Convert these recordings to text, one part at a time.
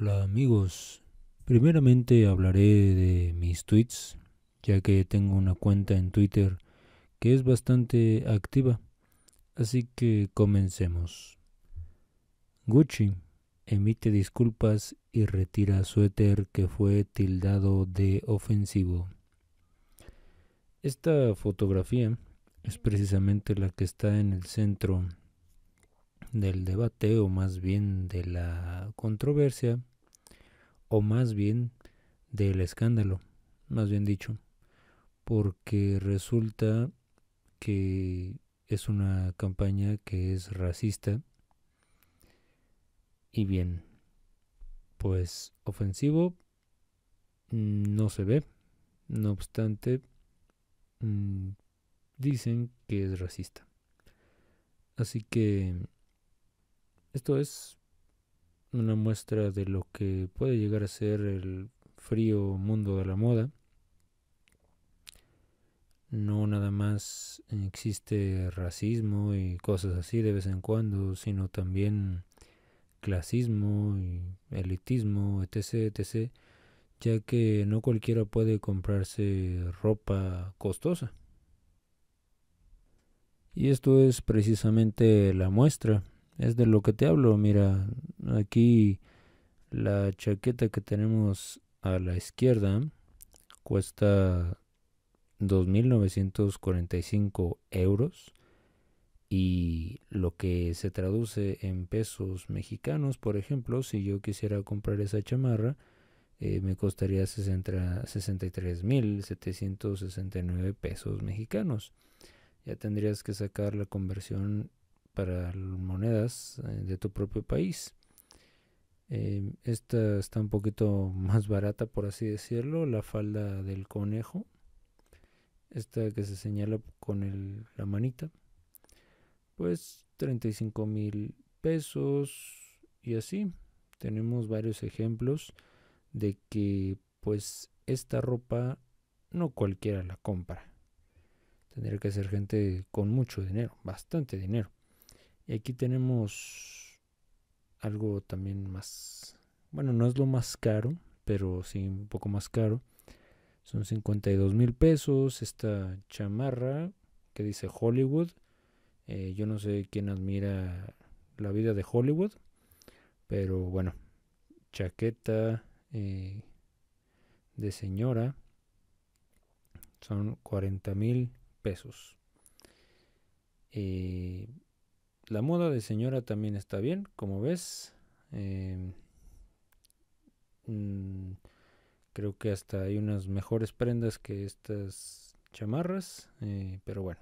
Hola amigos, primeramente hablaré de mis tweets, ya que tengo una cuenta en Twitter que es bastante activa, así que comencemos. Gucci emite disculpas y retira suéter que fue tildado de ofensivo. Esta fotografía es precisamente la que está en el centro del debate o más bien de la controversia o más bien del escándalo, más bien dicho, porque resulta que es una campaña que es racista y bien, pues ofensivo mm, no se ve, no obstante, mm, dicen que es racista. Así que esto es una muestra de lo que puede llegar a ser el frío mundo de la moda. No nada más existe racismo y cosas así de vez en cuando, sino también clasismo y elitismo, etc., etc., ya que no cualquiera puede comprarse ropa costosa. Y esto es precisamente la muestra es de lo que te hablo. Mira, aquí la chaqueta que tenemos a la izquierda cuesta 2.945 euros y lo que se traduce en pesos mexicanos, por ejemplo, si yo quisiera comprar esa chamarra, eh, me costaría 63.769 pesos mexicanos. Ya tendrías que sacar la conversión para monedas eh, de tu propio país. Em, esta está un poquito más barata, por así decirlo, la falda del conejo. Esta que se señala con la manita. Pues 35 mil pesos y así. Tenemos varios ejemplos de que pues esta ropa no cualquiera la compra. Tendría que ser gente con mucho dinero, bastante dinero. Y aquí tenemos algo también más, bueno, no es lo más caro, pero sí un poco más caro. Son 52 mil pesos esta chamarra que dice Hollywood. Eh, yo no sé quién admira la vida de Hollywood, pero bueno, chaqueta eh, de señora son 40 mil pesos. Eh, la moda de señora también está bien, como ves. Em, mm, creo que hasta hay unas mejores prendas que estas chamarras, eh, pero bueno.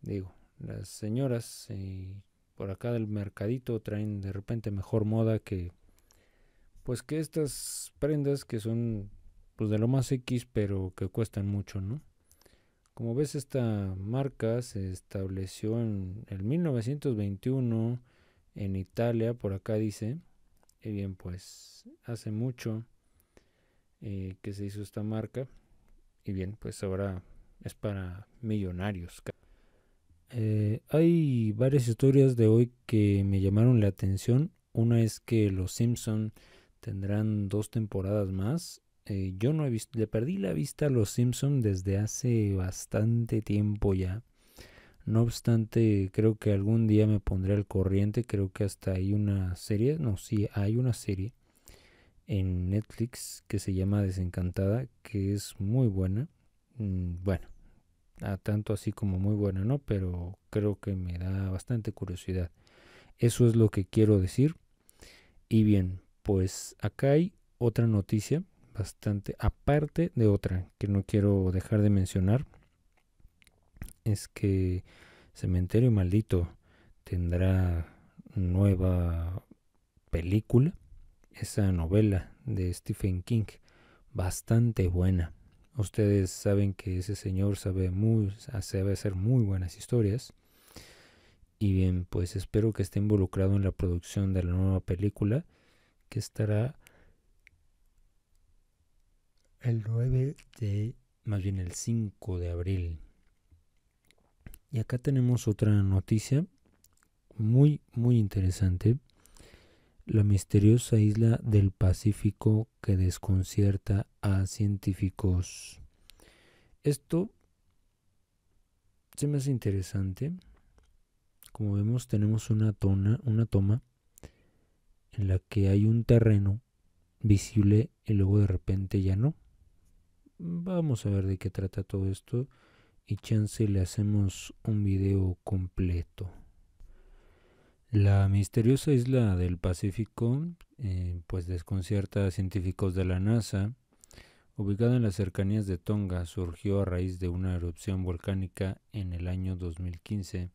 Digo, las señoras eh, por acá del mercadito traen de repente mejor moda que pues que estas prendas que son pues de lo más X, pero que cuestan mucho, ¿no? Como ves, esta marca se estableció en el 1921 en Italia, por acá dice. Y bien, pues hace mucho eh, que se hizo esta marca. Y bien, pues ahora es para millonarios. Eh, hay varias historias de hoy que me llamaron la atención. Una es que los Simpson tendrán dos temporadas más eh, yo no he visto, le perdí la vista a Los Simpson desde hace bastante tiempo ya. No obstante, creo que algún día me pondré al corriente. Creo que hasta hay una serie, no, sí, hay una serie en Netflix que se llama Desencantada, que es muy buena. Mm, bueno, tanto así como muy buena, ¿no? Pero creo que me da bastante curiosidad. Eso es lo que quiero decir. Y bien, pues acá hay otra noticia bastante. Aparte de otra que no quiero dejar de mencionar, es que Cementerio Maldito tendrá nueva película, esa novela de Stephen King, bastante buena. Ustedes saben que ese señor sabe muy, sabe hacer muy buenas historias. Y bien, pues espero que esté involucrado en la producción de la nueva película que estará el 9 de, más bien el 5 de abril. Y acá tenemos otra noticia muy, muy interesante. La misteriosa isla del Pacífico que desconcierta a científicos. Esto se me hace interesante. Como vemos, tenemos una, una toma en la que hay un terreno visible y luego de repente ya no. Vamos a ver de qué trata todo esto y chance le hacemos un video completo. La misteriosa isla del Pacífico eh, pues desconcierta a científicos de la NASA. Ubicada en las cercanías de Tonga, surgió a raíz de una erupción volcánica en el año 2015.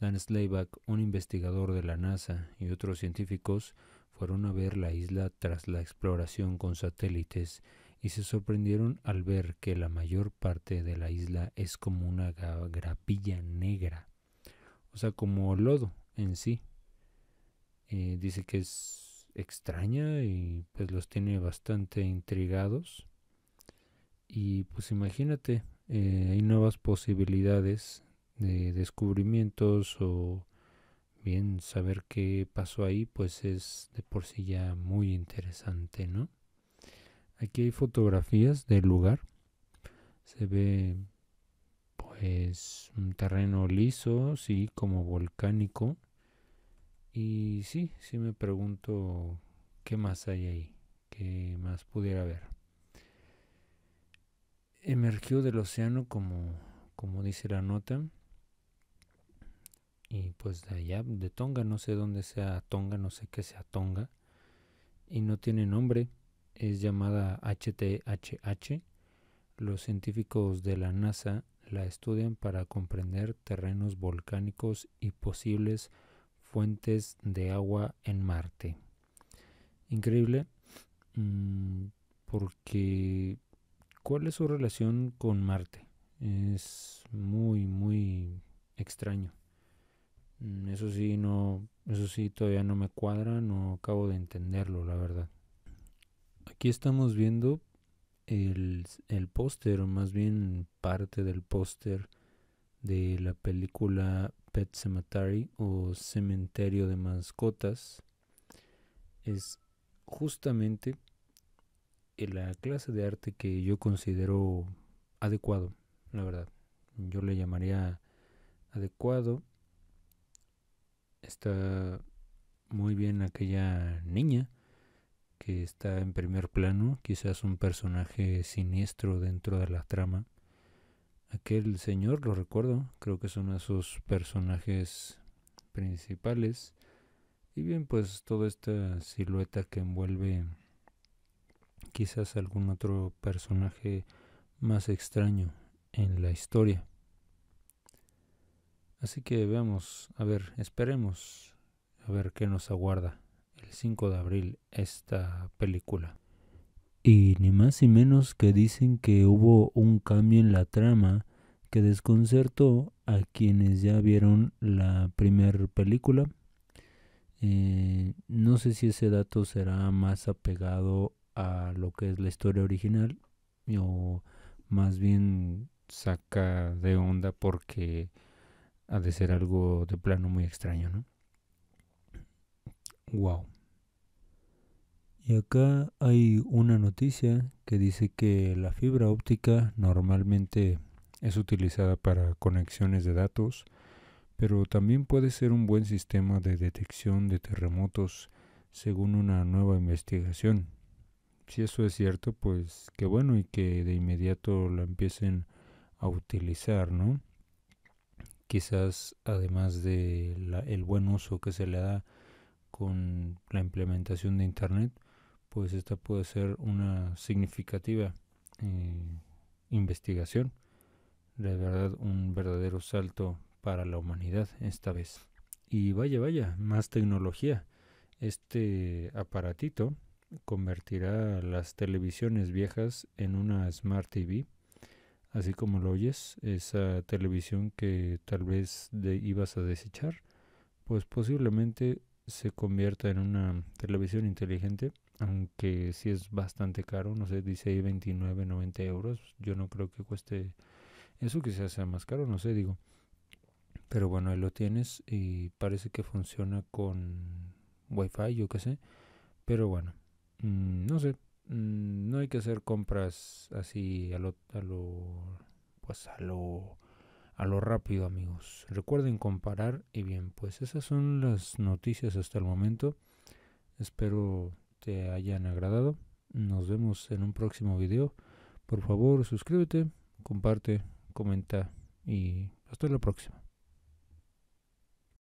Dan Slayback, un investigador de la NASA y otros científicos fueron a ver la isla tras la exploración con satélites y se sorprendieron al ver que la mayor parte de la isla es como una grapilla negra, o sea, como lodo en sí. Eh, dice que es extraña y pues los tiene bastante intrigados. Y pues imagínate, eh, hay nuevas posibilidades de descubrimientos o bien saber qué pasó ahí, pues es de por sí ya muy interesante, ¿no? Aquí hay fotografías del lugar. Se ve pues un terreno liso, sí, como volcánico. Y sí, sí me pregunto qué más hay ahí, qué más pudiera haber. Emergió del océano como, como dice la nota. Y pues de allá, de Tonga, no sé dónde sea Tonga, no sé qué sea Tonga. Y no tiene nombre es llamada HTHH. Los científicos de la NASA la estudian para comprender terrenos volcánicos y posibles fuentes de agua en Marte. Increíble, mm, porque ¿cuál es su relación con Marte? Es muy, muy extraño. Mm, eso sí, no, eso sí, todavía no me cuadra, no acabo de entenderlo, la verdad aquí estamos viendo el, póster, o más bien parte del póster de la película Pet Cemetery o Cementerio de Mascotas. Es justamente la clase de arte que yo considero adecuado, la verdad. Yo le llamaría adecuado. Está muy bien aquella niña que está en primer plano, quizás un personaje siniestro dentro de la trama. Aquel señor, lo recuerdo, creo que es uno de sus personajes principales. Y bien, pues toda esta silueta que envuelve quizás algún otro personaje más extraño en la historia. Así que veamos, a ver, esperemos a ver qué nos aguarda el 5 de abril esta película. Y ni más ni menos que dicen que hubo un cambio en la trama que desconcertó a quienes ya vieron la primera película. Eh, no sé si ese dato será más apegado a lo que es la historia original o más bien saca de onda porque ha de ser algo de plano muy extraño, ¿no? wow. Y acá hay una noticia que dice que la fibra óptica normalmente es utilizada para conexiones de datos, pero también puede ser un buen sistema de detección de terremotos según una nueva investigación. Si eso es cierto, pues qué bueno y que de inmediato la empiecen a utilizar, ¿no? Quizás además de el buen uso que se le da con la implementación de Internet, pues esta puede ser una significativa eh, investigación, de verdad un verdadero salto para la humanidad esta vez. Y vaya, vaya, más tecnología. Este aparatito convertirá las televisiones viejas en una Smart TV, así como lo oyes, esa televisión que tal vez ibas a desechar, pues posiblemente se convierta en una televisión inteligente, aunque sí es bastante caro, no sé, dice ahí 29, 90 euros, yo no creo que cueste eso, que sea más caro, no sé, digo. Pero bueno, ahí lo tienes y parece que funciona con Wi-Fi, yo qué sé. Pero bueno, mm, no sé, mm, no hay que hacer compras así a lo, a lo, pues a lo a lo rápido, amigos. Recuerden comparar y bien, pues esas son las noticias hasta el momento. Espero te hayan agradado. Nos vemos en un próximo video. Por favor, suscríbete, comparte, comenta y hasta la próxima.